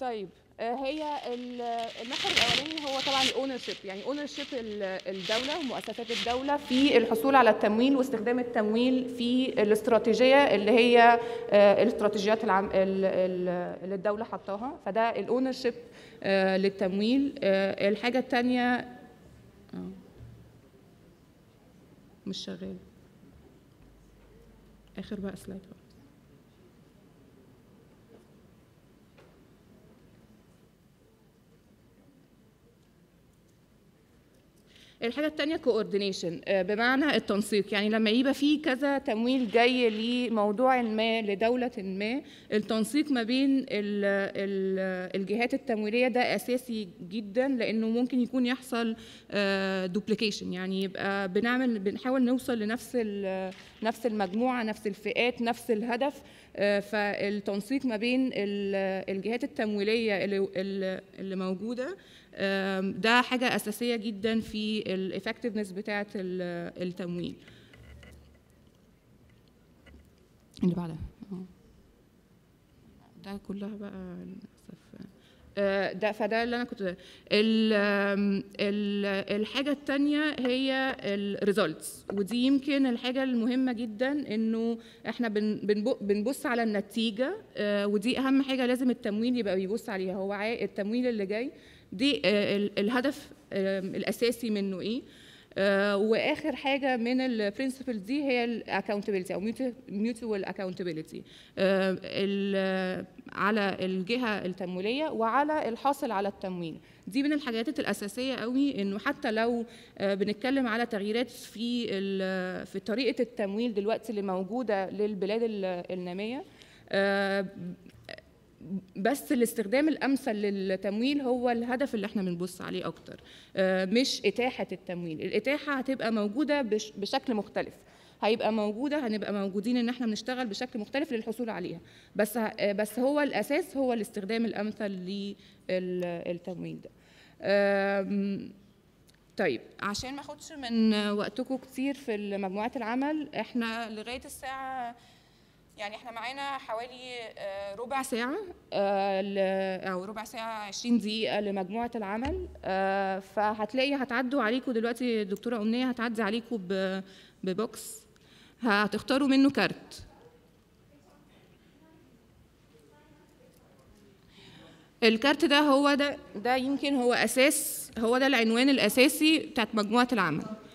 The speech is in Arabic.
طيب آه، هي المحور الاولاني هو طبعا الاونر شيب يعني اونر شيب الدوله ومؤسسات الدوله في الحصول على التمويل واستخدام التمويل في الاستراتيجيه اللي هي آه، الاستراتيجيات العم اللي الدوله حطاها فده الاونر آه، شيب للتمويل الحاجه الثانيه مش شغال اخر بقى سلايد الحاجه الثانيه كوردينيشن آه، بمعنى التنسيق يعني لما يبقى في كذا تمويل جاي لموضوع ما لدوله ما التنسيق ما بين الجهات التمويليه ده اساسي جدا لانه ممكن يكون يحصل دوبليكيشن آه، يعني يبقى بنعمل بنحاول نوصل لنفس نفس المجموعه نفس الفئات نفس الهدف آه، فالتنسيق ما بين الجهات التمويليه اللي موجوده ده حاجه اساسيه جدا في الافكتفنس بتاعه التمويل اللي بعدها اه. ده كلها بقى للاسف آه، ده فده اللي انا كنت الـ الـ الحاجه الثانيه هي الريزلتس ودي يمكن الحاجه المهمه جدا انه احنا بنبص على النتيجه آه، ودي اهم حاجه لازم التمويل يبقى بيبص عليها هو التمويل اللي جاي دي آه، الهدف الاساسي منه ايه آه، واخر حاجه من البرنسبل دي هي الاكونتابيلتي او ميوتوال آه، اكونتابيلتي على الجهه التمويليه وعلى الحاصل على التمويل دي من الحاجات الاساسيه قوي انه حتى لو بنتكلم على تغييرات في في طريقه التمويل دلوقتي اللي موجوده للبلاد الناميه بس الاستخدام الامثل للتمويل هو الهدف اللي احنا بنبص عليه اكتر آه، مش اتاحه التمويل الاتاحه هتبقى موجوده بشكل مختلف هيبقى موجوده هنبقى موجودين ان احنا بنشتغل بشكل مختلف للحصول عليها بس آه، بس هو الاساس هو الاستخدام الامثل للتمويل ده طيب عشان ما اخدش من وقتكم كتير في مجموعات العمل احنا لغايه الساعه يعني احنا معانا حوالي آه، ربع ساعة آه، أو ربع ساعة 20 دقيقة لمجموعة العمل آه، فهتلاقي هتعدوا عليكم دلوقتي الدكتورة أمنية هتعدي عليكم ببوكس هتختاروا منه كارت الكارت ده هو ده ده يمكن هو أساس هو ده العنوان الأساسي بتاعت مجموعة العمل